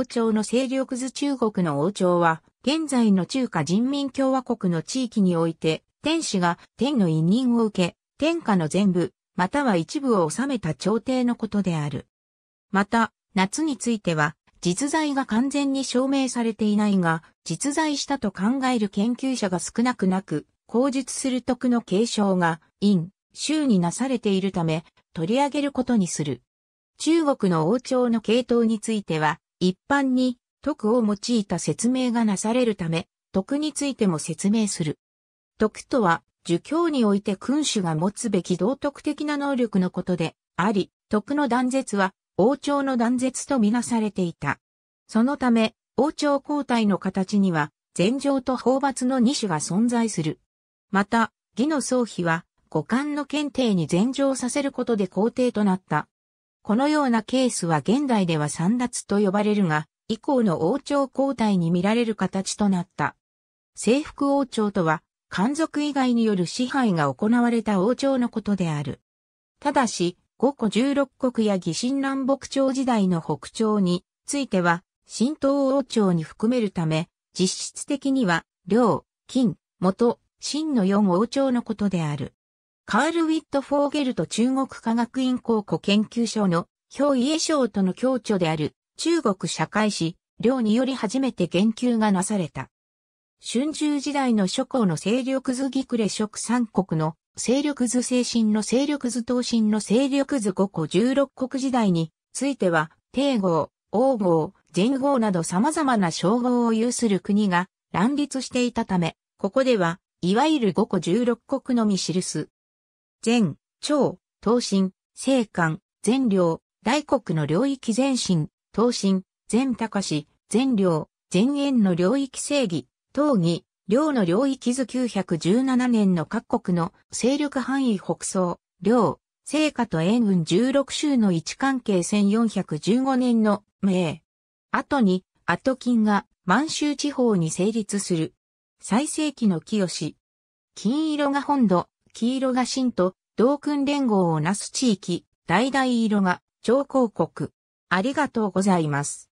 王朝の勢力図中国の王朝は、現在の中華人民共和国の地域において、天使が天の委任を受け、天下の全部、または一部を治めた朝廷のことである。また、夏については、実在が完全に証明されていないが、実在したと考える研究者が少なくなく、口述する徳の継承が、陰、衆になされているため、取り上げることにする。中国の王朝の系統については、一般に、徳を用いた説明がなされるため、徳についても説明する。徳とは、儒教において君主が持つべき道徳的な能力のことであり、徳の断絶は王朝の断絶とみなされていた。そのため、王朝交代の形には、禅譲と法伐の二種が存在する。また、義の宗妃は、五官の検定に禅譲させることで皇帝となった。このようなケースは現代では三脱と呼ばれるが、以降の王朝交代に見られる形となった。征服王朝とは、漢族以外による支配が行われた王朝のことである。ただし、五個十六国や義神南北朝時代の北朝については、神東王朝に含めるため、実質的には、領、金、元、真の四王朝のことである。カール・ウィット・フォーゲルと中国科学院考古研究所の表家賞との共著である中国社会史、両により初めて言及がなされた。春秋時代の諸侯の勢力図ギクレ諸三国の勢力図精神の勢力図東進の勢力図五個十六国時代については、帝号、王号、前号など様々な称号を有する国が乱立していたため、ここでは、いわゆる五個十六国のみ記す全、超、東進、西官、全領、大国の領域全進、東進、全高し、全領、全円の領域正義、東義、領の領域図917年の各国の勢力範囲北総、領、聖下と円運16州の位置関係1415年の名。後に、後金が満州地方に成立する。最盛期の清。金色が本土、黄色が新と同訓連合をなす地域、大々色が、超広国。ありがとうございます。